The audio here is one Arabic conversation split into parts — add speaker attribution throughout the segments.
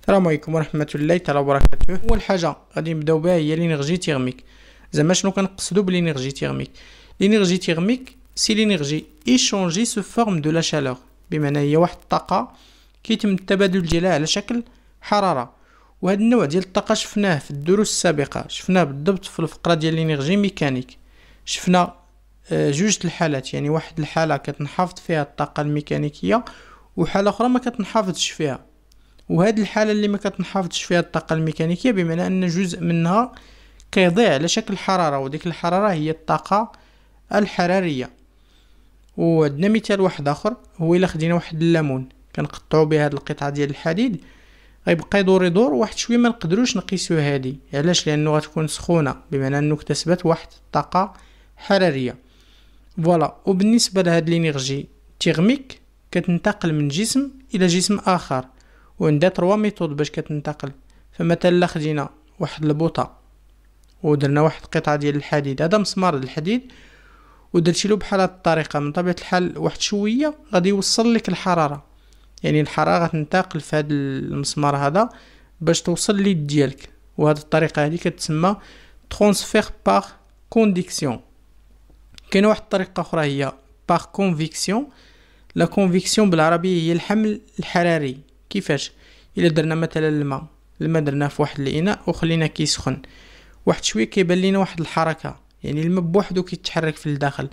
Speaker 1: السلام عليكم ورحمه الله تعالى وبركاته اول حاجه غادي نبداو بها هي لينيرجي تيرميك زعما شنو كنقصدو بلينيغجي تيرميك لينيرجي تيرميك سي لينيرجي ايشونجي سو فورم دو لا شالور بمعنى هي واحد الطاقه كيتم التبادل ديالها على شكل حراره وهذا النوع ديال الطاقه شفناه في الدروس السابقه شفناه بالضبط في الفقره ديال لينيرجي ميكانيك شفنا آه، جوج الحالات يعني واحد الحاله كتنحافظ فيها الطاقه الميكانيكيه وحاله اخرى ما كتنحافظش فيها وهاد الحاله اللي ما كتنحافظش فيها الطاقه الميكانيكيه بمعنى ان جزء منها كيضيع على شكل حراره وديك الحراره هي الطاقه الحراريه وعندنا مثال واحد اخر هو الا خدينا واحد الليمون كنقطعو به هاد القطعه ديال الحديد غيبقى يدور يدور واحد شويه ما نقدروش نقيسو هادي علاش لانه غتكون سخونه بمعنى انه اكتسبت واحد الطاقه حراريه فوالا وبالنسبه لهاد لينيرجي تيغميك كتنتقل من جسم الى جسم اخر وعندها تروا ميثود باش كتنتقل فمثلا خدينا واحد البوطه ودرنا واحد قطعه ديال الحديد هذا مسمار الحديد ودرتي له بحال هاد الطريقه من طبيعه الحال واحد شويه غادي يوصل لك الحراره يعني الحراره غتنتقل في هذا المسمار هذا باش توصل ليد ديالك وهاد الطريقه هذه كتسمى ترونسفير بار كونديكسيون كاينه واحد الطريقه اخرى هي باغ كونفيكسيون لا كونفيكسيون بالعربيه هي الحمل الحراري كيفاش الا درنا مثلا الماء الماء درناه في واحد الاناء وخلينا كيسخن واحد شويه كيبان لينا واحد الحركه يعني الماء بوحدو كيتحرك في الداخل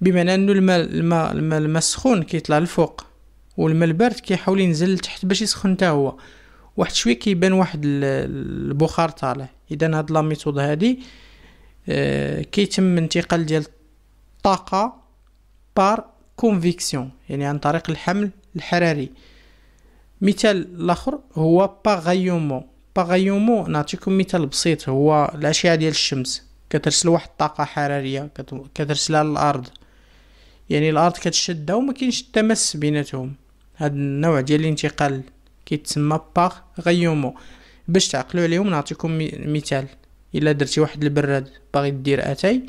Speaker 1: بمعنى انه الماء الماء الماء, الماء السخون كيطلع للفوق والماء البارد كيحاول ينزل لتحت باش يسخن حتى هو واحد شويه كيبان واحد البخار طالع اذا هاد لا ميثود هادي آه، كيتم انتقال ديال طاقة بار كونفيكسيون يعني عن طريق الحمل الحراري مثال الاخر هو باغيومو باغيومو نعطيكم مثال بسيط هو الاشعه ديال الشمس كترسل واحد الطاقه حراريه كترسلها للارض يعني الارض كتشدها وما كاينش التماس بيناتهم هاد النوع ديال الانتقال كيتسمى غيومو باش تعقلوا عليهم نعطيكم مثال الا درتي واحد البراد باغي دير اتاي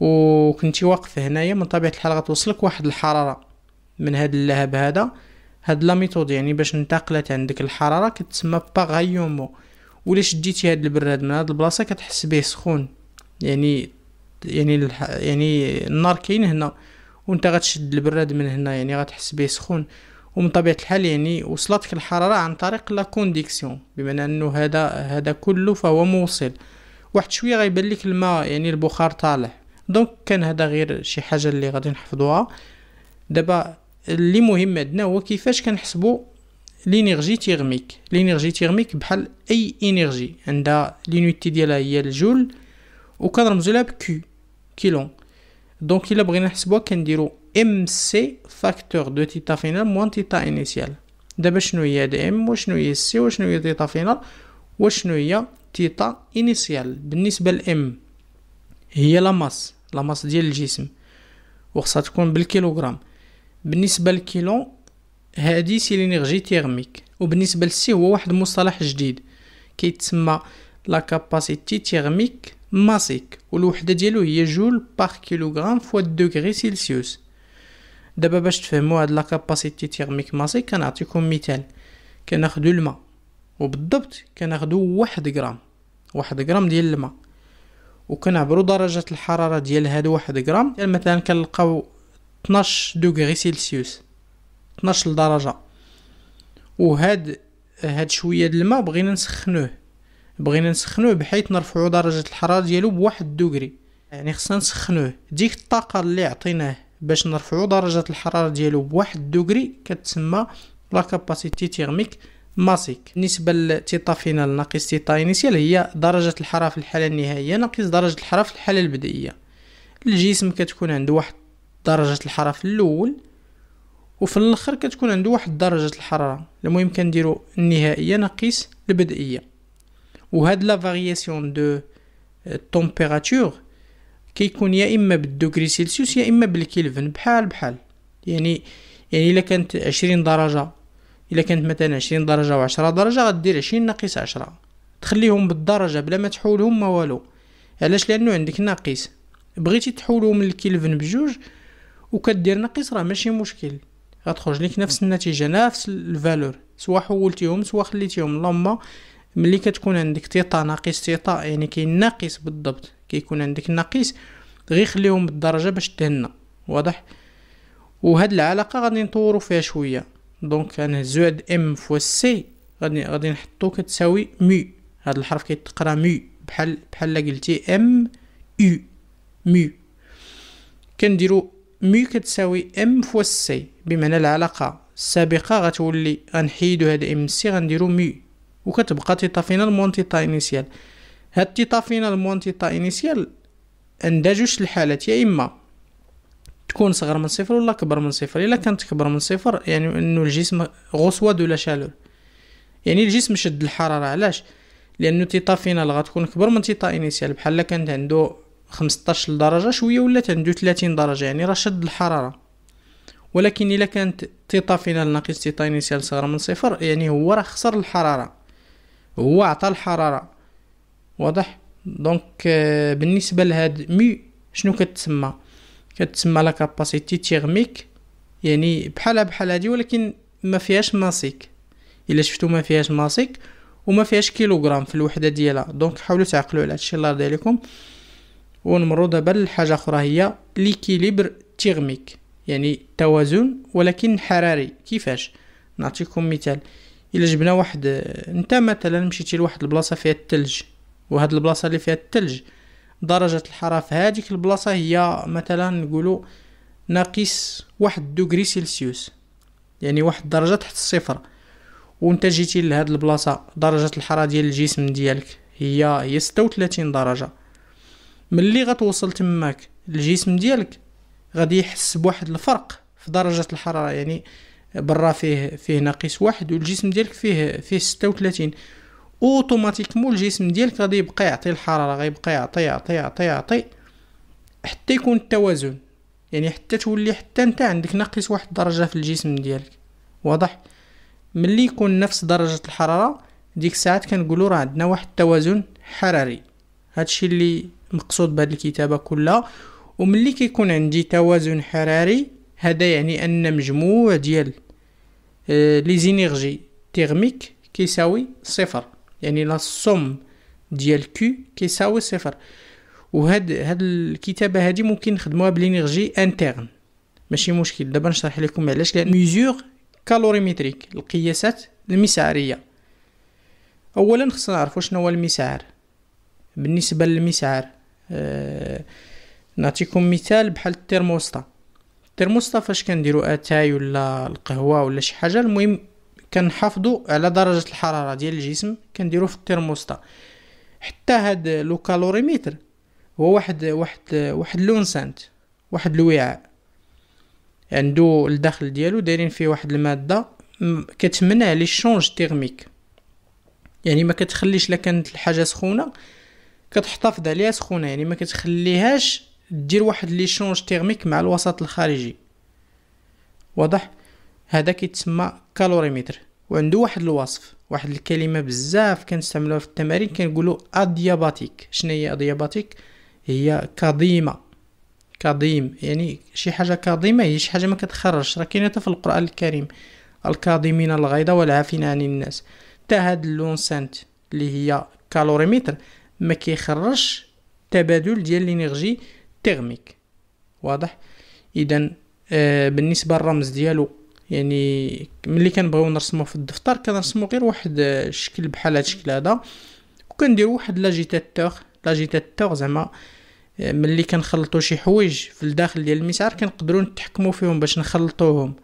Speaker 1: وكنتي واقف هنايا من طبيعه الحال غتوصلك واحد الحراره من هاد اللهب هذا هاد لا ميثود يعني باش انتقلت عندك الحراره كتسمى باغايومو ولا شديتي هاد البراد من هاد البلاصه كتحس به سخون يعني يعني الح... يعني النار كاين هنا وانت غتشد البراد من هنا يعني غتحس به سخون ومن طبيعه الحال يعني وصلتك الحراره عن طريق لا كونديكسيون بمعنى انه هذا هذا كله فهو موصل واحد شويه غيبان لك الماء يعني البخار طالع دونك كان هذا غير شي حاجه اللي غادي نحفظوها دابا اللي مهم عندنا هو كيفاش كنحسبوا لينيرجي تيرميك لينيرجي تيرميك بحال اي انرجي عندها لينيتي ديالها هي الجول وكنرمزو لها بكي كيلو دونك الا بغينا نحسبوها كنديرو ام سي فاكتور دو تيتا فينال موان تيتا انيسيال دابا شنو هي هاد ام وشنو هي سي وشنو هي تيتا فينال وشنو هي تيتا انيسيال بالنسبه لام هي لا ماس لاماس ديال الجسم وخصها تكون بالكيلوغرام بالنسبه للكيلو هادي سي لينيرجي تيرميك وبالنسبه للسي هو واحد المصطلح جديد كيتسمى لا كاباسيتي تيرميك ماسيك والوحده ديالو هي جول باغ كيلوغرام فوا دوغري سيلسيوس دابا باش تفهموا هاد لا كاباسيتي تيرميك ماسيك كنعطيكم مثال كناخدو الماء وبالضبط كناخدو واحد غرام واحد غرام ديال الماء وكنعبروا درجه الحراره ديال هاد واحد غرام يعني مثلا كنلقاو 12 دوغري سيلسيوس 12 درجه وهاد هاد شويه د الماء بغينا نسخنوه بغينا نسخنوه بحيث نرفعوا درجه الحراره ديالو بواحد دوغري يعني خصنا نسخنوه ديك الطاقه اللي عطيناه باش نرفعوا درجه الحراره ديالو بواحد دوغري كتسمى لا كاباسيتي تيرميك ماسيك بالنسبة فينال ناقص تيتا انيسيال هي درجة الحرارة في الحالة النهائية ناقص درجة الحرارة في الحالة البدئية الجسم كتكون عنده واحد درجة الحرارة في الأول وفي الاخر كتكون عنده واحد درجة الحرارة المهم كنديرو النهائية ناقص البدئية وهاد لا فارياسيون دو تومبيراتور كيكون يا اما بالدوغري سيلسيوس يا اما بالكيلفن بحال بحال يعني يعني الا كانت 20 درجه الا كانت مثلا عشرين درجه و عشرة درجه غدير عشرين ناقص عشرة تخليهم بالدرجه بلا ما تحولهم ما والو علاش لانه عندك ناقص بغيتي تحولهم من بجوج وكدير ناقص راه ماشي مشكل غتخرج لك نفس النتيجه نفس الفالور سواء حولتيهم سواء خليتيهم لما ملي كتكون عندك تيتا ناقص تيتا يعني كاين ناقص بالضبط كيكون عندك ناقص غير خليهم بالدرجه باش تهنا واضح وهاد العلاقه غادي نطورو فيها شويه دونك انا هاد ام فوا سي غادي غادي نحطو كتساوي مو هاد الحرف كيتقرا مو بحال بحال قلتي ام يو مو كنديرو مو كتساوي ام فوا سي بمعنى العلاقه السابقه غتولي غنحيدو هاد ام سي غنديرو مو وكتبقى تيتا فينال مون تيتا انيسيال هاد تيتا فينال مون تيتا انيسيال عندها جوج الحالات يا اما تكون صغر من صفر ولا كبر من صفر الا كانت كبر من صفر يعني انه الجسم غصوة دولا شالور يعني الجسم شد الحراره علاش لانه تيطا فينال غتكون كبر من تيطا انيسيال بحال كانت عنده 15 درجه شويه ولات عنده 30 درجه يعني راه شد الحراره ولكن الا كانت تيطا فينال ناقص تيطا انيسيال صغر من صفر يعني هو راه خسر الحراره هو عطى الحراره واضح دونك آه، بالنسبه لهاد مي شنو كتسمى كتسمى لا كاباسيتي تيغميك يعني بحالها بحال هادي ولكن ما فيهاش ماسيك الا شفتو ما فيهاش ماسيك وما فيهاش كيلوغرام في الوحده ديالها دونك حاولوا تعقلوا على هادشي الله يرضي عليكم ونمروا دابا لحاجه اخرى هي ليكيليبر تيغميك يعني توازن ولكن حراري كيفاش نعطيكم مثال الا جبنا واحد انت مثلا مشيتي لواحد البلاصه فيها الثلج وهاد البلاصه اللي فيها الثلج درجة الحرارة في هذيك البلاصة هي مثلا نقولوا ناقص واحد دوغري سيلسيوس يعني واحد درجة تحت الصفر وانت جيتي لهاد البلاصة درجة الحرارة ديال الجسم ديالك هي هي ستة وثلاثين درجة ملي غتوصل تماك الجسم ديالك غادي يحس بواحد الفرق في درجة الحرارة يعني برا فيه فيه ناقص واحد والجسم ديالك فيه فيه ستة وثلاثين اوتوماتيكمون الجسم ديالك غادي يبقى يعطي الحراره غيبقى يعطي يعطي يعطي يعطي حتى يكون التوازن يعني حتى تولي حتى انت عندك ناقص واحد الدرجه في الجسم ديالك واضح ملي يكون نفس درجه الحراره ديك الساعات كنقولوا راه عندنا واحد التوازن حراري هادشي اللي مقصود بهاد الكتابه كلها وملي كيكون عندي توازن حراري هذا يعني ان مجموع ديال لي زينيرجي تيرميك كيساوي صفر يعني لا سوم ديال كيو كيساوي صفر وهاد هاد الكتابه هادي ممكن نخدموها بلينيرجي انترن ماشي مشكل دابا نشرح لكم علاش لان ميزور كالوريمتريك القياسات المسعريه اولا خصنا نعرفوا شنو هو المسعر بالنسبه للمسعر آه نعطيكم مثال بحال الترموستا الترموستا فاش كنديروا اتاي ولا القهوه ولا شي حاجه المهم كنحافظوا على درجه الحراره ديال الجسم كنديرو في الترموستا حتى هاد لو كالوريميتر هو واحد واحد واحد لونسانت واحد الوعاء عندو الداخل ديالو دايرين فيه واحد الماده كتمنع لي شونج تيرميك يعني ما كتخليش الا كانت الحاجه سخونه كتحتفظ عليها سخونه يعني ما كتخليهاش دير واحد لي شونج تيرميك مع الوسط الخارجي واضح هذا كيتسمى كالوريمتر وعندو واحد الوصف واحد الكلمه بزاف كنستعملوها في التمارين كنقولو ادياباتيك شنو هي ادياباتيك هي كظيمه كظيم يعني شي حاجه كظيمه هي شي حاجه ما كتخرجش راه كاينه في القران الكريم الكاظمين الغيظ والعافين عن الناس حتى هاد اللونسانت اللي هي كالوريمتر ما كيخرجش تبادل ديال لينيرجي تيرميك واضح اذا آه بالنسبه للرمز ديالو يعني ملي كنبغيو نرسمو في الدفتر كنرسمو غير واحد الشكل بحال هذا الشكل هذا وكنديرو واحد لاجيتاتور لاجيتاتور زعما ملي كنخلطو شي حوايج في الداخل ديال المسعر كنقدروا نتحكموا فيهم باش نخلطوهم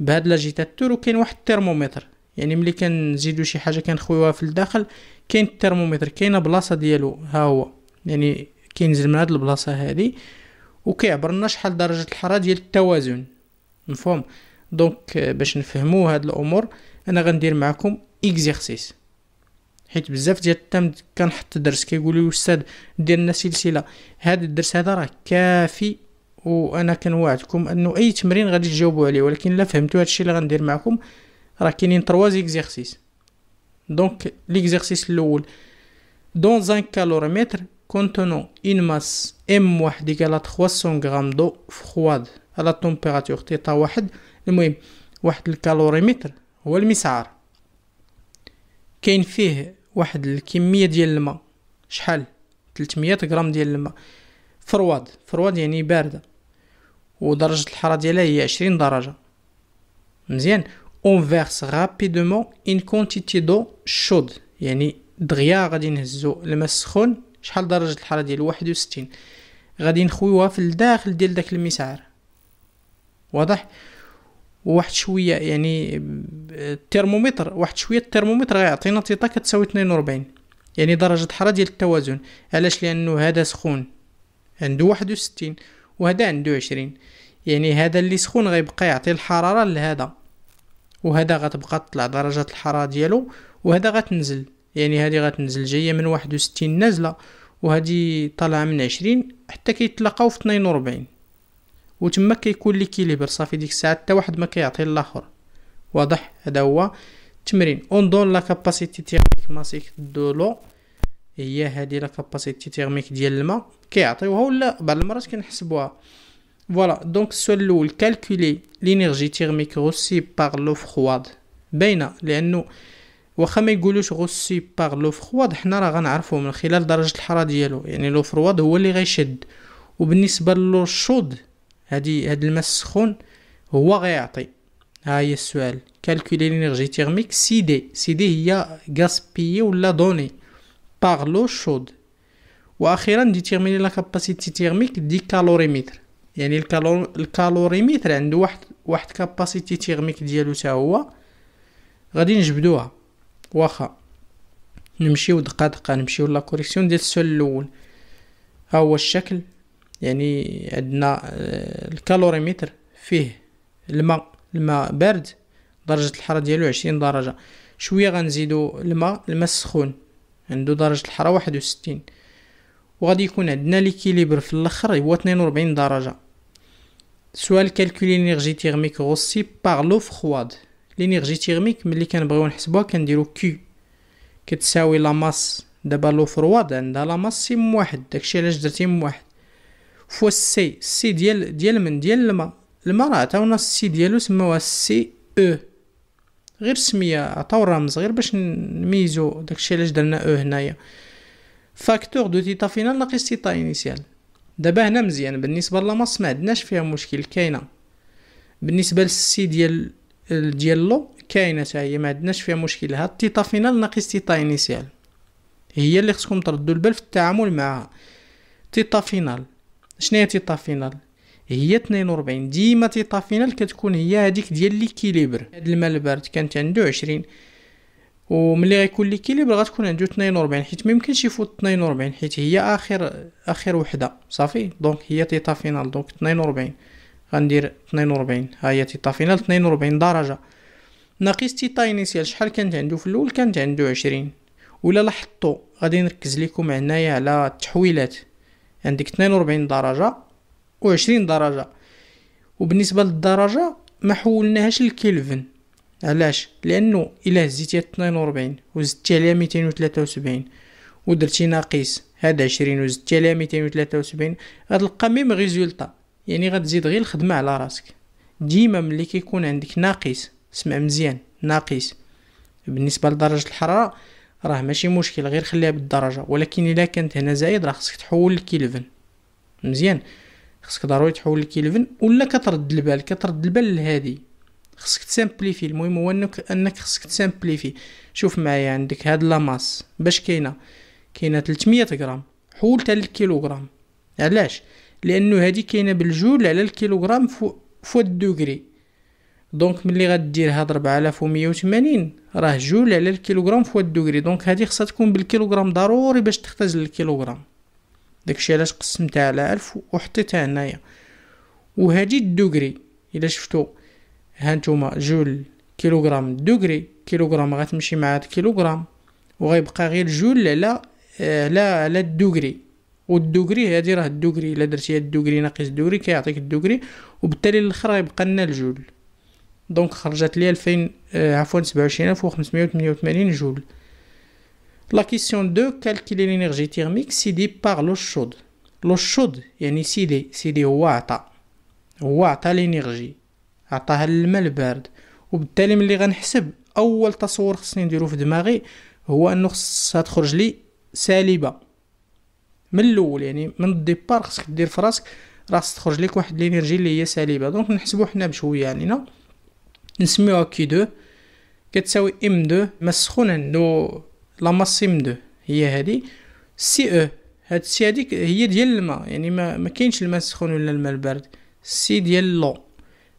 Speaker 1: بهاد لاجيتاتور وكاين واحد الترمومتر يعني ملي كنزيدو شي حاجه كنخويوها في الداخل كاين الترمومتر كاينه بلاصه ديالو ها هو يعني كينزل من هاد البلاصه هادي وكيعبر لنا شحال درجه الحراره ديال التوازن مفهوم دونك euh, باش نفهموا هاد الامور انا غندير معكم اكزيرسيس حيت بزاف ديال التام كنحط درس كيقولوا الاستاذ دير لنا سلسله هذا الدرس هذا راه كافي وانا كنوعدكم انه اي تمرين غادي تجاوبوا عليه ولكن لا فهمتوا هادشي اللي غندير معكم راه كاينين 3 اكزيرسيس دونك ليكزيرسيس الاول دون زان كالوريمتر كونتونو ان ماس ام واحد égale 300 غرام دو فخواد على la تيتا واحد المهم واحد الكالوريمتر هو المسعار كاين فيه واحد الكميه ديال الماء شحال 300 غرام ديال الماء فرواد فرواد يعني بارده ودرجه الحراره ديالها هي 20 درجه مزيان اون فيرس رابيدومون ان كونتيتي دو شود يعني دغيا غادي نهزو الماء السخون شحال درجه الحراره ديال 61 غادي نخويوها في الداخل ديال داك المسعار واضح وواحد شويه يعني الترمومتر واحد شويه الترمومتر غيعطينا تيتا كتساوي 42 يعني درجه حراره ديال التوازن علاش لانه هذا سخون عنده 61 وهذا عنده 20 يعني هذا اللي سخون غيبقى يعطي الحراره لهذا وهذا غتبقى تطلع درجه الحراره ديالو وهذا غتنزل يعني هذه غتنزل جايه من 61 نازله وهذه طالعه من 20 حتى كيتلاقاو في 42 وتما كيكون ليكيليبر صافي ديك الساعه حتى واحد ما كيعطي الاخر واضح هذا هو التمرين اون دون لا كاباسيتي تيرميك ماسيك دو لو هي هذه لا كاباسيتي تيرميك ديال الماء كيعطيوها ولا بعض المرات كنحسبوها فوالا دونك السؤال الاول كالكولي لينيرجي تيرميك غوسي باغ لو فخواد باينه لانه واخا ما يقولوش غوسي باغ لو فخواد حنا راه غنعرفو من خلال درجه الحراره ديالو يعني لو فرواد هو اللي غيشد وبالنسبه لو شود هادي هاد الماء السخون هو غيعطي ها هي السؤال كالكولي لينيرجي تيرميك سي دي سي دي هي غاسبيي ولا دوني باغ لو شود واخيرا ديتيرميني لا كاباسيتي تيرميك دي كالوريميتر يعني الكالور... الكالوريميتر عنده واحد واحد كاباسيتي تيرميك ديالو تا هو غادي نجبدوها واخا نمشيو دقه دقه نمشيو لا كوريكسيون ديال السؤال الاول ها هو الشكل يعني عندنا آه، الكالوريمتر فيه الماء الماء بارد درجة الحرارة ديالو عشرين درجة شوية غنزيدو الماء الماء السخون عندو درجة الحرارة واحد وستين وغادي يكون عندنا ليكيليبر في الاخر هو اثنين ربعين درجة سؤال كالكولي لينيغجي تيغميك غوسي باغ لو فخواد لينيرجي تيغميك ملي كنبغيو نحسبوها كنديرو كي كتساوي لاماس دابا لو فرواد عندها لاماس سيم واحد داكشي علاش درتي واحد فوا سي سي ديال ديال من ديال الماء الماء راه عطاونا السي ديالو سماوها سي او غير سميه عطاو رمز غير باش نميزو داكشي علاش درنا او هنايا فاكتور دو تيتا فينال ناقص تيتا انيسيال دابا هنا مزيان بالنسبه لماس ما عندناش فيها مشكل كاينه بالنسبه للسي ديال ديال لو كاينه تا هي ما عندناش فيها مشكل هاد تيتا فينال ناقص تيتا انيسيال هي اللي خصكم تردو البال في التعامل معها تيتا فينال شنو هي تيتا فينال هي 42 ديما تيتا فينال كتكون هي هذيك ديال ليكيليبر هاد الماء البارد كانت عنده 20 وملي غيكون ليكيليبر غتكون عنده 42 حيت ميمكنش يفوت 42 حيت هي اخر اخر وحده صافي دونك هي تيتا فينال دونك 42 غندير 42 ها هي تيتا فينال 42 درجه ناقص تيتا انيسيال شحال كانت عنده في الاول كانت عنده 20 ولا لاحظتوا غادي نركز لكم هنايا على التحويلات عندك 42 درجه و20 درجه وبالنسبه للدرجه ما حولناهاش للكلفن علاش لانه الا هزيتي 42 وزدتي عليها 273 ودرتي ناقص هذا 20 وزدتي عليها 273 غتلقى ميم ريزولطا يعني غتزيد غير الخدمه على راسك ديما ملي كيكون عندك ناقص سمع مزيان ناقص بالنسبه لدرجه الحراره راه ماشي مشكل غير خليها بالدرجه ولكن الا كانت هنا زائد راه خصك تحول لكيلفن مزيان خصك ضروري تحول لكيلفن ولا كترد البال كترد البال لهادي خصك تسامبليفي المهم هو انك انك خصك تسامبليفي شوف معايا عندك هاد لاماس باش كاينه كاينه 300 غرام حولتها الكيلوغرام علاش لانه هادي كاينه بالجول على الكيلوغرام فو فوا الدوغري دونك ملي غدير هاد 4180 راه جول على الكيلوغرام فوا الدوغري دونك هادي خصها تكون بالكيلوغرام ضروري باش تختزل الكيلوغرام داكشي علاش قسمتها على 1000 وحطيتها هنايا وهادي الدوغري الا شفتو هانتوما جول كيلوغرام دوغري كيلوغرام غتمشي مع هاد الكيلوغرام وغيبقى غير جول على على آه، على الدوغري والدوغري هادي راه الدوغري الا درتي الدوغري ناقص الدوغري كيعطيك الدوغري وبالتالي الاخر غيبقى لنا الجول دونك خرجت لي 2000 آه، عفوا 27588 جول لا كيسيون دو كالكيلي لينيرجي تيرميك سيدي باغ لو شود لو شود يعني سيدي سيدي هو عطا هو عطا لينيرجي عطاها للما البارد وبالتالي ملي غنحسب اول تصور خصني نديرو في دماغي هو انه خصها تخرج لي سالبه من الاول يعني من الديبار خصك دير فراسك راه تخرج لك واحد لينيرجي اللي هي سالبه دونك نحسبو حنا بشويه علينا يعني نسميوها كي دو كتساوي ام دو مسخون لا لاماس ام دو هي هادي سي او هاد السي هاديك هي ديال الماء يعني ما, ما كاينش الماء السخون ولا الماء البارد سي ديال لو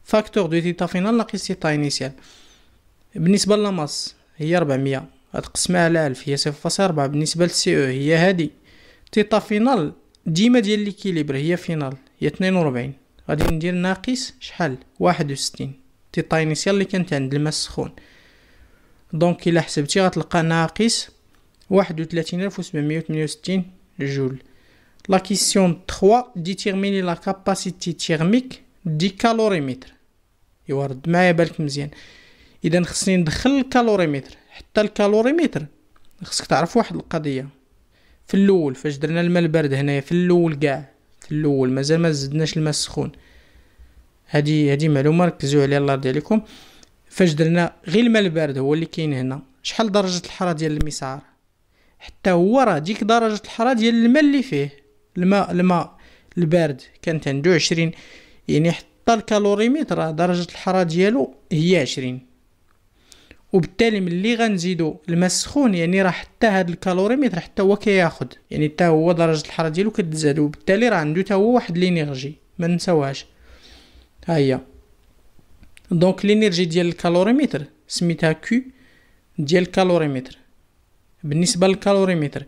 Speaker 1: فاكتور دو تيتا فينال ناقص تيتا انيسيال بالنسبه للاماس هي 400 غتقسمها على 1000 هي 0.4 بالنسبه للسي او هي هادي تيتا فينال ديما ديال ليكيليبر هي فينال هي 42 غادي ندير ناقص شحال 61 تي طاي نيسيال اللي كانت عند الماء السخون دونك الا حسبتي غتلقى ناقص واحد الف جول لا كيسيون 3 ديتيرميني لا كاباسيتي تيرميك دي كالوريمتر ايوا رد معايا بالك مزيان اذا خصني ندخل الكالوريمتر حتى الكالوريمتر خصك تعرف واحد القضيه في الاول فاش درنا الماء البارد هنايا في الاول كاع في الاول مازال ما زدناش الماء السخون هادي هادي معلومه ركزوا عليها الله يرضي عليكم فاش درنا غير الماء البارد هو اللي كاين هنا شحال درجه الحراره ديال المسعار حتى هو راه ديك درجه الحراره ديال الماء اللي فيه الماء الماء البارد كانت عنده 20 يعني حتى الكالوريميتر راه درجه الحراره ديالو هي 20 وبالتالي ملي غنزيدو الماء السخون يعني راه حتى هاد الكالوريمتر حتى هو كياخد يعني حتى هو درجه الحراره ديالو كتزاد وبالتالي راه عنده حتى هو واحد لينيرجي ما ها هي دونك لينيرجي ديال الكالوريمتر سميتها كو ديال الكالوريمتر بالنسبه للكالوريمتر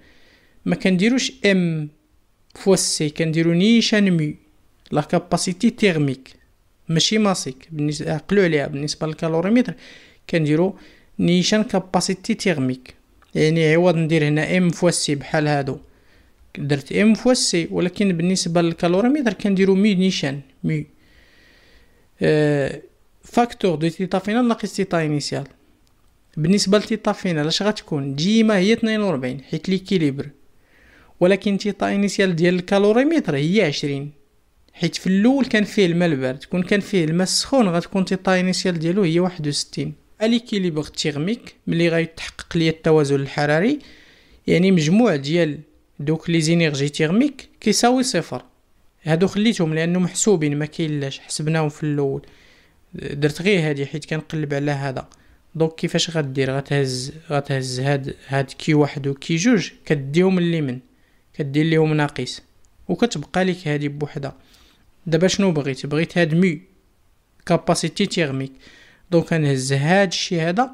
Speaker 1: ما كنديروش ام فوا سي كنديرو نيشان مي لا كاباسيتي تيرميك ماشي ماسيك بالنسبه عقلوا عليها بالنسبه للكالوريمتر كنديرو نيشان كاباسيتي تيرميك يعني عوض ندير هنا ام فوا سي بحال هادو درت ام فوا سي ولكن بالنسبه للكالوريمتر كنديرو مي نيشان مي فاكتور دو تيتا فينال ناقص تيتا انيسيال بالنسبه لتيتا فينال اش غتكون ديما هي 42 حيت ليكيليبر ولكن تيتا انيسيال ديال الكالوريمتر هي 20 حيت في الاول كان فيه الماء البارد كون كان فيه الماء السخون غتكون تيتا انيسيال ديالو هي 61 اليكيليبر تيغميك ملي غيتحقق ليا التوازن الحراري يعني مجموع ديال دوك لي زينيرجي تيغميك كيساوي صفر هادو خليتهم لانه محسوبين ما كاينلاش حسبناهم في الاول درت غير هادي حيت كنقلب على هذا دونك كيفاش غدير غتهز غتهز هاد هاد كي واحد وكي جوج كديهم من كدير ليهم ناقص وكتبقى لك هادي بوحدها دابا شنو بغيت بغيت هاد مي كاباسيتي تيرميك دونك نهز هاد الشيء هذا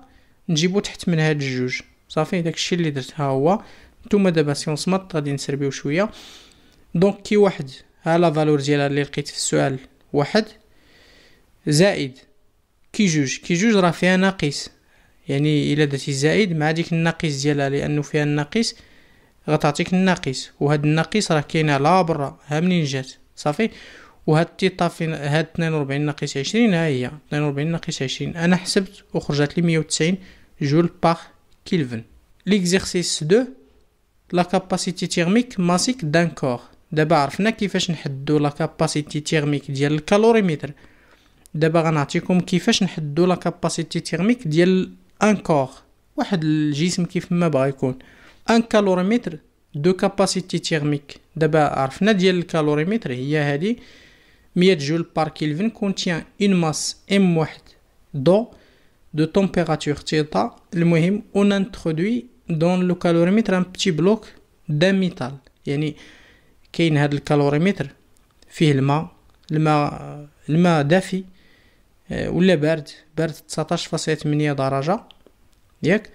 Speaker 1: نجيبو تحت من هاد الجوج صافي داكشي اللي درت ها هو نتوما دابا سيونس مات غادي نسربيو شويه دونك كي واحد ها لا فالور ديالها اللي لقيت في السؤال واحد زائد كي جوج كي جوج راه فيها ناقص يعني الا درتي زائد مع ديك الناقص ديالها لانه فيها الناقص غتعطيك الناقص وهاد الناقص راه كاينه على برا ها منين جات صافي وهاد التيطا فين هاد 42 ناقص 20 ها هي 42 ناقص 20 انا حسبت وخرجت لي 190 جول باغ كيلفن ليكزيرسيس 2 لا كاباسيتي تيرميك ماسيك دان كور دابا عرفنا كيفاش نحدو لا كاباسيتي تيرميك ديال الكالوريمتر دابا غنعطيكم كيفاش نحدو لا كاباسيتي تيرميك ديال ان كور واحد الجسم كيف ما بغا يكون ان كالوريمتر دو كاباسيتي تيرميك دابا عرفنا ديال الكالوريمتر هي هادي 100 جول بار كيلفن كونتيان اون ماس ام واحد دو دو تمبيراتور تيتا المهم اون انترودوي دون لو كالوريمتر ان بتي بلوك دان ميتال يعني كاين هذا الكالوريمتر فيه الماء الماء الماء دافي آه، ولا بارد بارد 19.8 درجه ياك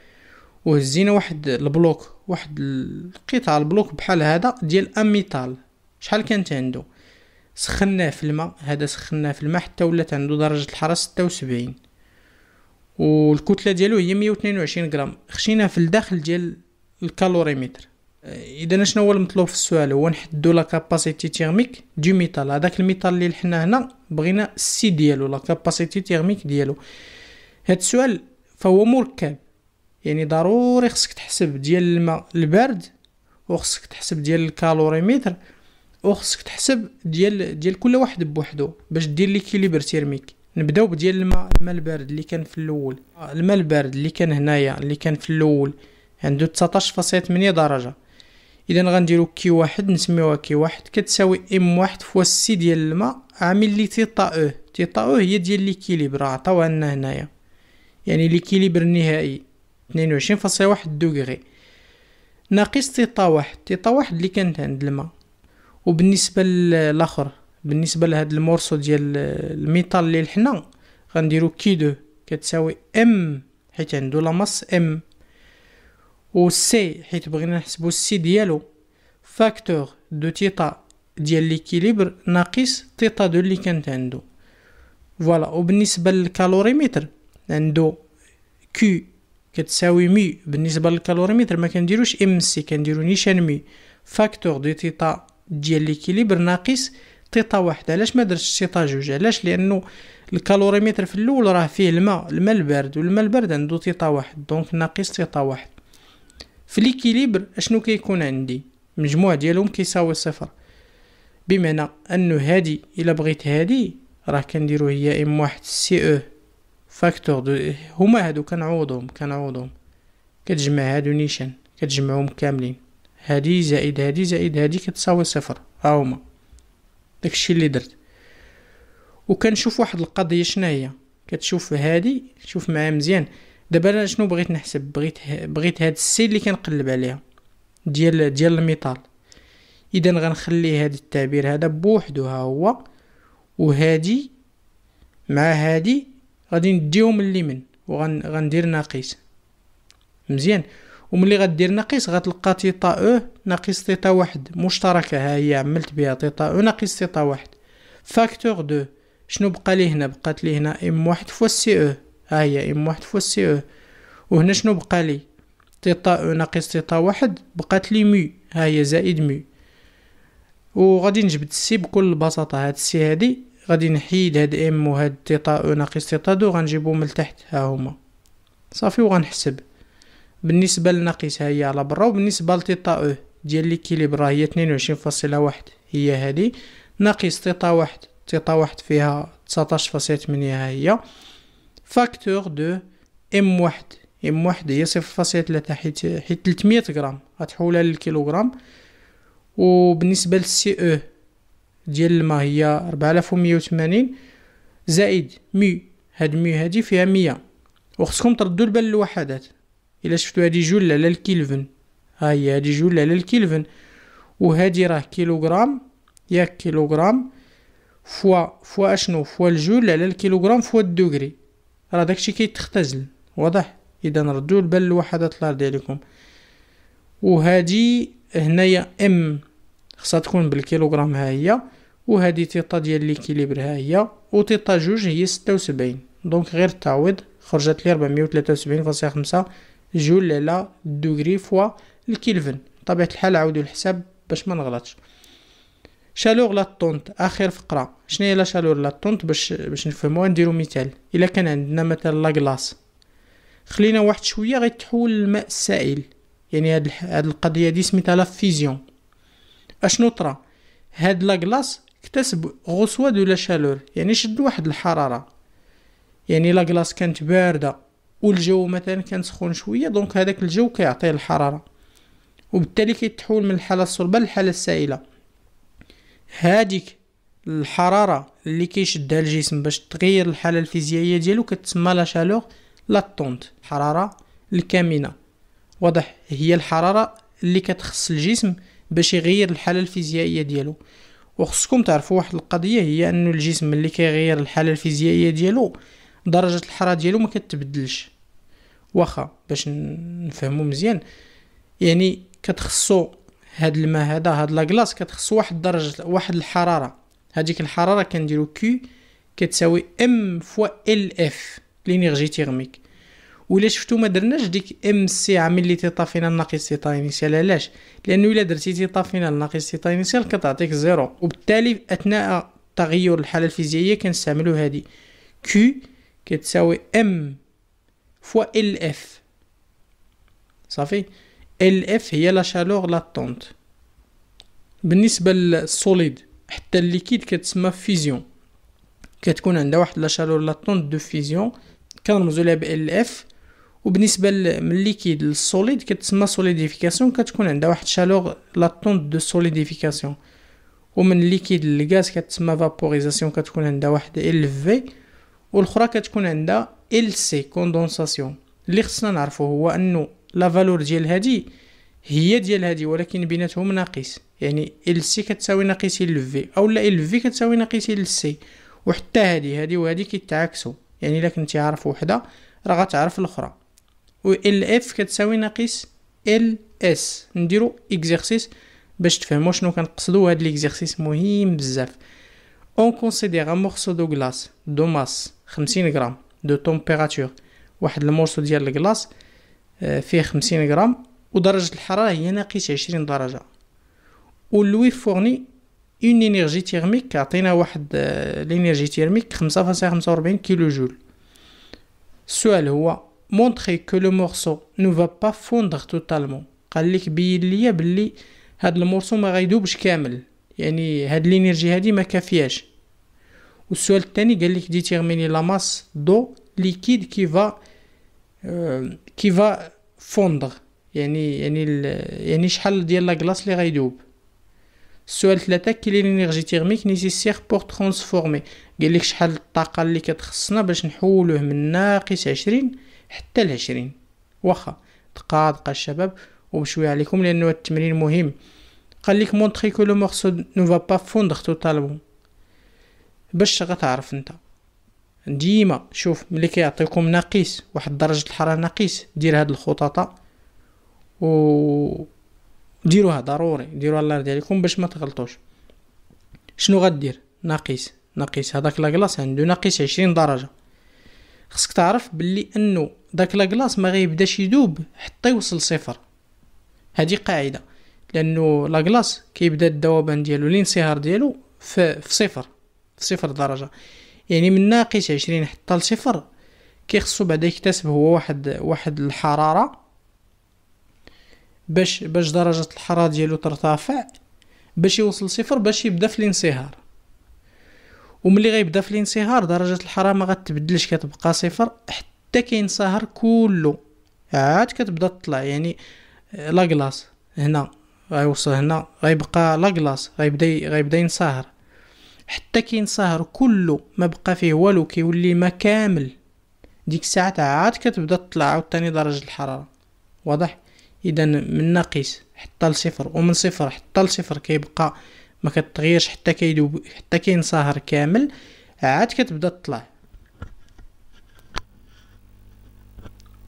Speaker 1: وهزينا واحد البلوك واحد القطع البلوك بحال هذا ديال اميتال شحال كانت عنده سخناه في الماء هذا سخناه في الماء حتى ولات عنده درجه الحراره 76 والكتله ديالو هي 122 غرام خشينا في الداخل ديال الكالوريمتر اذا شنو هو المطلوب في السؤال هو نحدو لا كاباسيتي تيرميك دو ميتال هذاك الميتال اللي لحنا هنا بغينا السي ديالو لا كاباسيتي تيرميك ديالو هاد السؤال فهو مركب يعني ضروري خصك تحسب ديال الماء البارد وخصك تحسب ديال الكالوريمتر وخصك تحسب ديال ديال كل واحد بوحدو باش دير ليكيليبر تيرميك نبداو بديال الماء الماء البارد اللي كان في الاول الماء البارد اللي كان هنايا اللي كان في الاول عنده 19.8 درجه اذا غنديرو كي واحد نسميوها كي واحد كتساوي ام واحد فوا سي ديال الماء عامل لي تيطا او تيطا او هي ديال ليكيليبر عطاوها لنا هنايا يعني ليكيليبر النهائي واحد دوغري ناقص تيطا واحد تيطا واحد اللي كانت عند الماء وبالنسبه للاخر بالنسبه لهاد المورسو ديال الميتال اللي لحنا غنديرو كي دو كتساوي ام حيت عندو لا ام و سي حيت بغينا نحسبو السي ديالو فاكتور دو تيتا ديال ليكيليبر ناقص تيتا دو اللي كانت عندو فوالا وبالنسبه للكالوريمتر عندو كيو كتساوي مي بالنسبه للكالوريمتر ما كنديروش ام سي كنديرو نيشان مي فاكتور دو تيتا ديال ليكيليبر ناقص تيتا واحد علاش ما درتش تيتا جوج علاش لانه الكالوريمتر في الاول راه فيه الماء الماء البارد والماء البارد عنده تيتا واحد دونك ناقص تيتا واحد في ليكيليبر اشنو كيكون عندي مجموع ديالهم كيساوي صفر بمعنى انه هادي الا بغيت هادي راه كنديرو هي ام واحد سي او فاكتور دو هما هادو كنعوضهم كنعوضهم كتجمع هادو نيشان كتجمعهم كاملين هادي زائد هادي زائد هادي كتساوي صفر ها هما داكشي اللي درت وكنشوف واحد القضيه شناهي كتشوف هادي شوف معايا مزيان دابا انا شنو بغيت نحسب بغيت بغيت هاد السي اللي كنقلب عليها ديال ديال الميتال اذا غنخلي هاد التعبير هذا بوحدو ها هو وهادي مع هادي غادي نديهم لليمين وغندير ناقص مزيان وملي غدير ناقص غتلقى تيتا او ناقص تيتا واحد مشتركه ها هي عملت بها تيتا او ناقص تيتا واحد فاكتور دو شنو بقى لي هنا بقات لي هنا ام واحد فوا سي او ها هي ام واحد فوا سي او إيه. وهنا شنو بقى لي تيتا او ناقص تيتا واحد بقات لي مي ها هي زائد مي وغادي نجبد السي بكل بساطه هاد السي هادي غادي نحيد هاد ام وهاد تيتا او إيه ناقص تيتا دو غنجيبو من تحت ها هما صافي وغنحسب بالنسبه للناقص ها هي على برا وبالنسبه لتيتا او إيه، ديال كيليبرا هي 22.1 هي هادي ناقص تيتا واحد تيتا واحد فيها 19.8 ها هي فاكتور دو ام واحد ام واحد هي صفر فاصلة ثلاثة حيت حيت تلتمية غرام غتحولها للكيلوغرام وبالنسبة للسي او e ديال الماء هي ربعلاف ومية وثمانين زائد مي هاد مي هادي فيها مية وخصكم تردو البال للوحدات الا شفتو هادي جول على الكيلفن ها هي هادي جول على الكيلفن وهادي راه كيلوغرام ياك كيلوغرام فوا فوا اشنو فوا الجول على الكيلوغرام فوا الدوغري راه داكشي كيتختزل واضح اذا ردوا البال لوحدات الارض ديالكم وهادي هنايا ام خصها تكون بالكيلوغرام ها هي وهادي تيطا ديال ليكيليبر ها هي وتيطا جوج هي ستة دونك غير التعويض خرجت لي 473.5 فاصلة خمسة جول على دوغري فوا الكيلفن بطبيعة الحال عاودو الحساب باش ما نغلطش شالور لا لاطونت اخر فقره شنو هي لا شالور لاطونت باش باش نفهموها نديرو مثال الا كان عندنا مثلا لا كلاص خلينا واحد شويه غيتحول الماء السائل يعني هاد, هاد القضيه دي سميتها لا فيزيون اشنو طرا هاد لا كلاص اكتسب غصوه دو لا شالور يعني شد واحد الحراره يعني لا كلاص كانت بارده والجو مثلا كان سخون شويه دونك هذاك الجو كيعطيه الحراره وبالتالي كيتحول من الحاله الصلبه للحاله السائله هذيك الحراره اللي كيشدها الجسم باش تغير الحاله الفيزيائيه ديالو كتسمى لا شالور لا الحراره الكامنه واضح هي الحراره اللي كتخص الجسم باش يغير الحاله الفيزيائيه ديالو وخصكم تعرفوا واحد القضيه هي انه الجسم اللي كيغير الحاله الفيزيائيه ديالو درجه الحراره ديالو ما كتبدلش واخا باش نفهمو مزيان يعني كتخصو هاد الماء هذا هاد لاكلاص كتخص واحد درجه واحد الحراره هذيك الحراره كنديرو كي كتساوي ام فوا ال اف لينيرجي تيرميك ولا شفتو ما درناش ديك ام سي عامل لي تيطا فينال ناقص تيطا انيسيال علاش لانه الا درتي تيطا فينال ناقص تيطا انيسيال كتعطيك زيرو وبالتالي اثناء تغير الحاله الفيزيائيه كنستعملو هادي كي كتساوي ام فوا ال اف صافي ال اف هي لا شالور لاتونت بالنسبه للسوليد حتى الليكيد كتسمى فيزيون كتكون عندها واحد لا شالور لاتونت دو فيزيون كنرمزو لها ب اف وبالنسبه من الليكيد للسوليد كتسمى سوليديفيكاسيون كتكون عندها واحد شالور لاتونت دو سوليديفيكاسيون ومن الليكيد للغاز كتسمى فابوريزاسيون كتكون عندها واحد ال في والاخرى كتكون عندها ال سي كوندونساسيون اللي خصنا نعرفه هو انه لا فالور ديال هادي هي ديال هادي ولكن بيناتهم ناقص يعني ال سي كتساوي ناقص ال في او لا ال في كتساوي ناقص ال سي وحتى هادي هادي وهادي كيتعاكسوا يعني الا كنتي عارف وحده راه غتعرف الاخرى و ال اف كتساوي ناقص ال اس نديرو اكزرسيس باش تفهموا شنو كنقصدو هاد ليكزرسيس مهم بزاف اون كونسيدير ان مورسو دو غلاس دو ماس 50 غرام دو تومبيراتور واحد المورسو ديال الكلاص آه، فيه خمسين غرام ودرجة الحرارة هي ناقص عشرين درجة واللوي فورني اون انرجي تيرميك عطينا واحد لينيرجي آه، تيرميك خمسة فاصلة خمسة وربعين كيلو جول السؤال هو مونتخي كو لو مورسو نو فا با فوندغ توتالمون قال لك بين ليا بلي هاد المورسو ما غيدوبش كامل يعني هاد لينيرجي هادي ما كافياش والسؤال الثاني قال لك ديتيرميني لا ماس دو ليكيد كي فا أه كي فا فوندغ يعني يعني يعني شحال ديال لاكلاص اللي غيدوب السؤال ثلاثة كيلي لينيرجي تيرميك نيسيسيغ بور ترونسفورمي قال لك شحال الطاقه اللي كتخصنا باش نحولوه من ناقص عشرين حتى لعشرين واخا دقا دقا الشباب وبشويه عليكم لانه التمرين مهم قال لك كو لو مورسو فا با فوندغ توتالمون باش غتعرف نتا ديما شوف ملي كيعطيكم ناقص واحد درجه الحراره ناقص دير هاد الخططه و ديروها ضروري ديروها الله يرضي عليكم باش ما تغلطوش شنو غدير ناقص ناقص هذاك لاكلاص عنده ناقص عشرين درجه خصك تعرف باللي انه داك لاكلاص ما غيبداش يدوب حتى يوصل صفر هذه قاعده لانه لاكلاص كيبدا الذوبان ديالو الانصهار ديالو في صفر في صفر درجه يعني من ناقص عشرين حتى لصفر كيخصو بعدا يكتسب هو واحد واحد الحرارة باش باش درجة الحرارة ديالو ترتفع باش يوصل صفر باش يبدا في الانصهار وملي غيبدا في الانصهار درجة الحرارة ما غتبدلش كتبقى صفر حتى كينصهر كله عاد كتبدا تطلع يعني لا هنا غيوصل هنا غيبقى لا غيبدا غيبدا ينصهر حتى كينصهر كله ما بقى فيه والو كيولي ما كامل ديك الساعه عاد كتبدا تطلع عاوتاني درجه الحراره واضح اذا من ناقص حتى لصفر ومن صفر حتى لصفر كيبقى ما كتغيرش حتى كيدوب حتى كينصهر كامل عاد كتبدا تطلع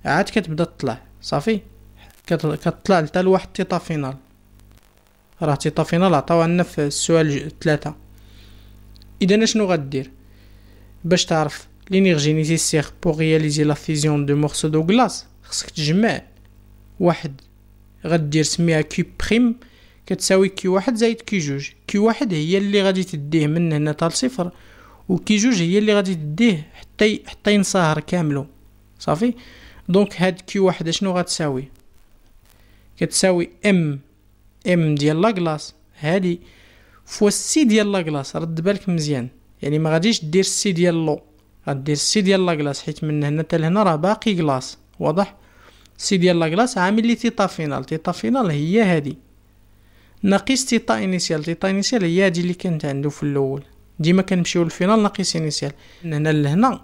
Speaker 1: عاد كتبدا تطلع صافي كتطلع حتى لواحد تيتا فينال راه تيتا فينال عطاو لنا في السؤال ثلاثة اذا شنو غدير باش تعرف لينيرجي نيسيسيغ بوغ رياليزي لا فيزيون دو مورسو دو غلاس خصك تجمع واحد غدير سميها كي بريم كتساوي كي واحد زائد كي جوج كي واحد هي اللي غادي تديه من هنا حتى و وكي جوج هي اللي غادي تديه حتى حتى ينصهر كاملو صافي دونك هاد كي واحد شنو غتساوي كتساوي ام ام ديال لا غلاس هادي فوا السي ديال لاكلاص رد بالك مزيان يعني ما غاديش دير السي ديال لو غدير السي ديال لاكلاص حيت من هنا حتى لهنا راه باقي كلاص واضح السي ديال لاكلاص عامل لي تيتا فينال تيتا فينال هي هادي ناقص تيتا انيسيال تيتا انيسيال هي هادي اللي كانت عنده في الاول ديما كنمشيو للفينال ناقص انيسيال من هنا لهنا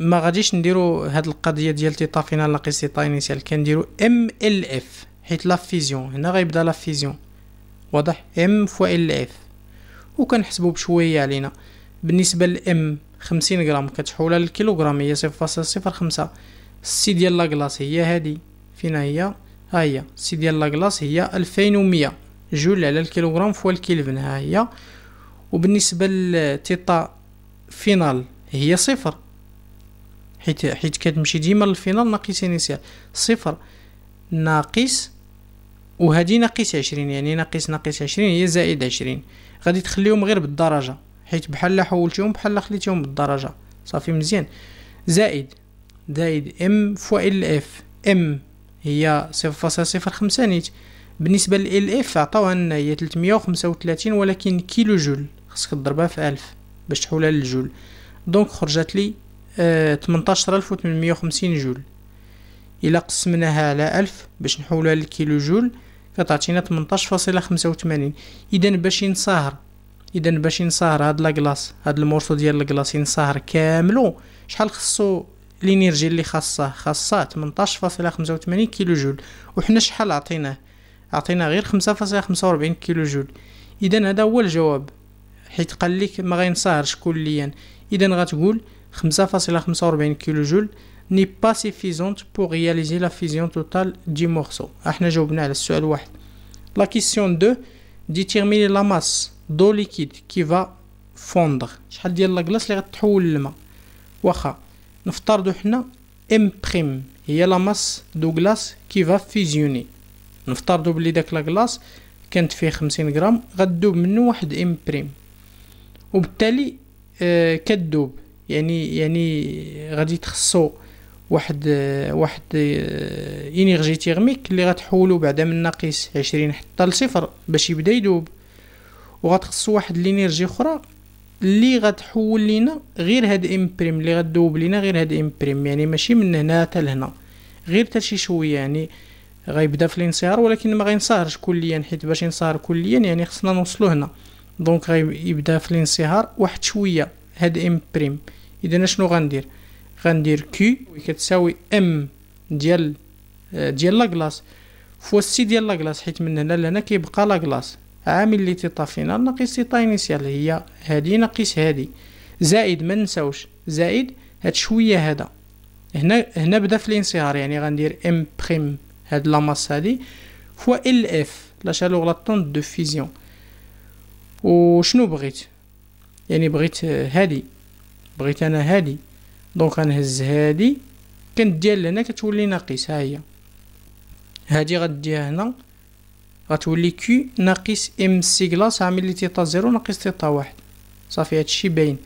Speaker 1: ما غاديش نديرو هاد القضيه ديال تيتا فينال ناقص تيتا انيسيال كنديرو ام ال اف حيت لا فيزيون هنا غيبدا لا فيزيون واضح ام فوا ال اف وكنحسبو بشويه علينا بالنسبه لام 50 غرام كتحولها للكيلوغرام هي 0.05 السي ديال لاكلاص هي هادي فينا هي ها هي السي ديال لاكلاص هي 2100 جول على الكيلوغرام فوا الكيلفن ها هي وبالنسبه للتيتا فينال هي صفر حيت حيت كتمشي ديما للفينال ناقص انيسيال صفر ناقص وهذه ناقص عشرين يعني ناقص ناقص عشرين هي زائد عشرين غادي تخليهم غير بالدرجة حيت بحال حولتهم بحال خليتهم بالدرجة صافي مزيان زائد زائد ام فوا ال اف ام هي صفر فاصلة صفر خمسة نيت بالنسبة لل اف عطاوها لنا هي تلتمية وخمسة وتلاتين ولكن كيلو جول خصك تضربها في الف باش تحولها للجول دونك خرجت لي آه، تمنتاشر الف و خمسين جول الا قسمناها على الف باش نحولها للكيلو جول كتعطينا 18.85 اذا باش ينصهر اذا باش ينصهر هاد لاكلاص هاد المورسو ديال الكلاص ينصهر كاملو شحال خصو لينيرجي اللي خاصه خاصه 18.85 كيلو جول وحنا شحال عطيناه عطينا غير 5.45 كيلو جول اذا هذا هو الجواب حيت قال لك ما غينصهرش كليا اذا غتقول 5.45 كيلو جول n'est pas suffisante pour réaliser la fusion totale du morceau. La question La question 2, déterminer la masse d'eau liquide qui va fondre. Je vais dire la glace, est va tomber. Nous faisons M'. Il y a la masse de glace qui va fusionner. Nous faisons la glace, la glace, quand fait 50 grammes, va tomber M'. Et puis, 4 doubles. يعني يعني غادي تخصو آه واحد واحد انرجي تيغميك اللي غتحولو بعدا من ناقص عشرين حتى لصفر باش يبدا يدوب وغتخصو واحد الانرجي اخرى اللي غتحول لينا غير هاد ام بريم اللي غدوب لينا غير هاد ام بريم يعني ماشي من هنا حتى لهنا غير حتى شي شويه يعني غيبدا في الانصهار ولكن ما غينصهرش كليا حيت باش ينصهر كليا يعني خصنا نوصلو هنا دونك غيبدا في الانصهار واحد شويه هاد ام بريم اذا شنو غندير غندير كي كتساوي ام ديال ديال لاكلاص فوا سي ديال لاكلاص حيت من هنا لهنا كيبقى لاكلاص عامل لي تيتا فينال ناقص تيتا انيسيال هي هادي ناقص هادي زائد ما نساوش زائد هاد شويه هذا هنا هنا بدا في الانصهار يعني غندير ام بريم هاد لا ماس هادي فوا ال اف لا شالوغ لا طون دو فيزيون وشنو بغيت يعني بغيت هادي بغيت انا هادي دونك غنهز هادي كنديها لهنا كتولي ناقص ها هي هادي غديها هنا غتولي كي ناقص ام كلاس عامل لي تيتا زيرو ناقص تيتا واحد صافي هادشي باين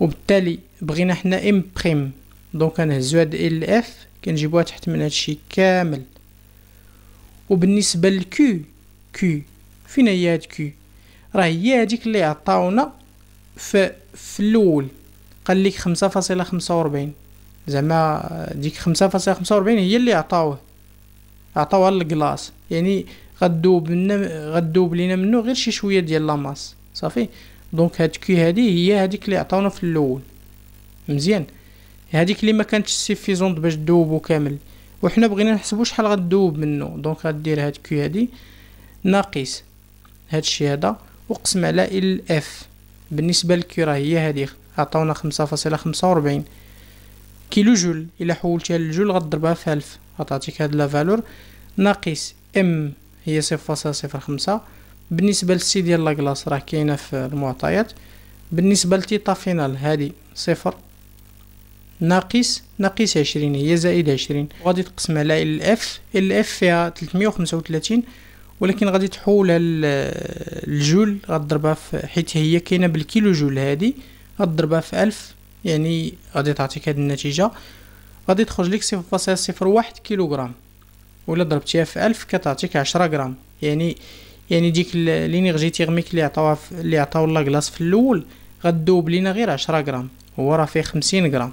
Speaker 1: وبالتالي بغينا حنا ام بريم دونك غنهزو هاد ال اف كنجيبوها تحت من هادشي كامل وبالنسبه لكيو كو فين هي هاد كو راه هي هاديك اللي عطاونا ف في الاول قال لك خمسة فاصلة خمسة وربعين زعما ديك خمسة فاصلة خمسة وربعين هي اللي عطاوه عطاوها للكلاص يعني غدوب لنا غدوب لينا منو غير شي شويه ديال لاماس صافي دونك هاد كي هادي هي هاديك اللي عطاونا في الاول مزيان هاديك اللي ما كانتش سيفيزونت باش دوبو كامل وحنا بغينا نحسبو شحال غدوب منو دونك غدير هاد كي هادي ناقص هادشي هذا وقسم على ال اف بالنسبه للكره راه هي هذه عطاونا خمسة فاصلة خمسة وربعين كيلو جول الا حولتها للجول غضربها في الف غتعطيك هاد لا فالور ناقص ام هي صفر فاصلة صفر خمسة بالنسبة للسي ديال لاكلاص راه كاينة في المعطيات بالنسبة لتيتا فينال هادي صفر ناقص ناقص عشرين هي زائد عشرين وغادي تقسمها على ال اف ال اف فيها تلتمية وخمسة وتلاتين ولكن غادي تحولها للجول غضربها في حيت هي كاينه بالكيلو جول هادي غضربها في ألف يعني غادي تعطيك هاد النتيجة غادي تخرج لك صفر فاصلة صفر واحد كيلوغرام ولا ضربتيها في ألف كتعطيك عشرة غرام يعني يعني ديك لينيرجي تيغميك اللي عطاوها اللي عطاو لاكلاص في الاول غدوب لينا غير عشرة غرام هو راه فيه خمسين غرام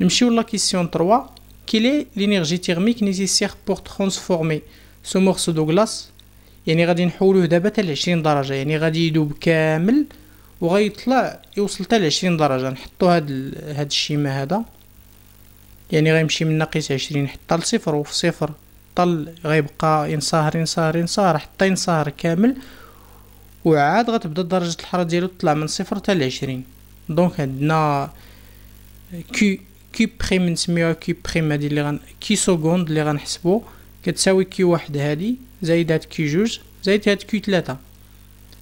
Speaker 1: نمشيو لا كيسيون 3 لينيغجي تيغميك l'énergie بوغ تخونسفورمي سو transformer دو كلاص يعني غادي نحولوه دابا حتى ل 20 درجه يعني غادي يدوب كامل وغيطلع يوصل حتى ل 20 درجه نحطو هاد ال... هاد الشيمه هذا يعني غيمشي من ناقص عشرين حتى لصفر وفي صفر طل غيبقى ينصهر ينصهر ينصهر حتى ينصهر كامل وعاد غتبدا درجة الحرارة ديالو تطلع من صفر حتى 20 دونك عندنا كي كي بريم نسميوها كي بريم هادي اللي غن كي سكوند اللي غنحسبو كتساوي كي واحد هادي زايد هاد كي جوج زايد هاد كي تلاتة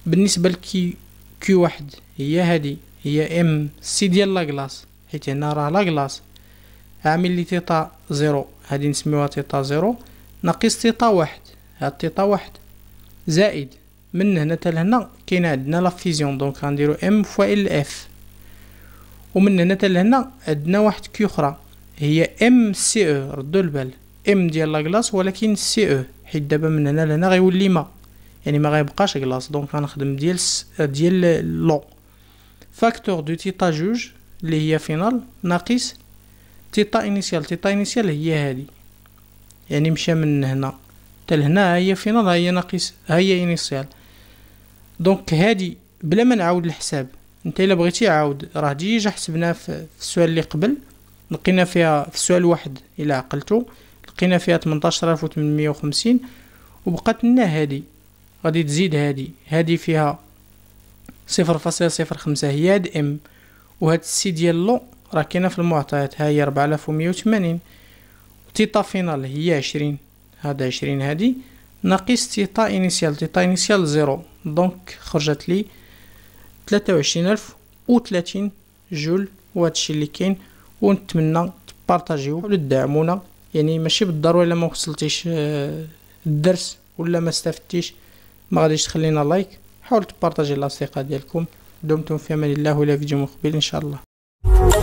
Speaker 1: بالنسبة لكي كيو واحد هي هادي هي ام سي ديال لاكلاص حيت هنا راه لاكلاص عامل لي تيتا زيرو هادي نسميوها تيتا زيرو ناقص تيتا واحد هاد تيتا واحد زائد من هنا حتى لهنا كاين عندنا لا فيزيون دونك غنديرو ام فوا ال اف ومن هنا حتى لهنا عندنا واحد كي اخرى هي ام سي او ردوا البال ام ديال لاكلاص ولكن سي او e. حيت دابا من هنا لهنا غيولي ما يعني ما غيبقاش كلاص دونك غنخدم ديال ديال لو فاكتور دو تيتا جوج اللي هي فينال ناقص تيتا انيسيال تيتا انيسيال هي هادي يعني مشى من هنا حتى لهنا هي فينال هي ناقص هي انيسيال دونك هادي بلا ما نعاود الحساب انت الا بغيتي عاود راه ديجا حسبناها في السؤال اللي قبل لقينا فيها في السؤال واحد الى عقلتو لقينا فيها 18850 وبقات لنا هادي غادي تزيد هادي هادي فيها صفر فاصلة صفر خمسة هي هاد ام وهاد السي ديال لو راه كاينه في المعطيات ها هي ربعة آلاف ومية وثمانين تيتا فينال هي عشرين هاد عشرين هادي ناقص تيتا انيسيال تيتا انيسيال زيرو دونك خرجت لي تلاتة وعشرين ألف تلاتين جول وهادشي اللي كاين ونتمنى تبارطاجيو تدعمونا يعني ماشي بالضروره الا ما وصلتيش آه، الدرس ولا ما استفدتيش ما غاديش تخلينا لايك حاولوا تبارطاجي لاصيقه ديالكم دمتم في امان الله ولا فيديو مقبل ان شاء الله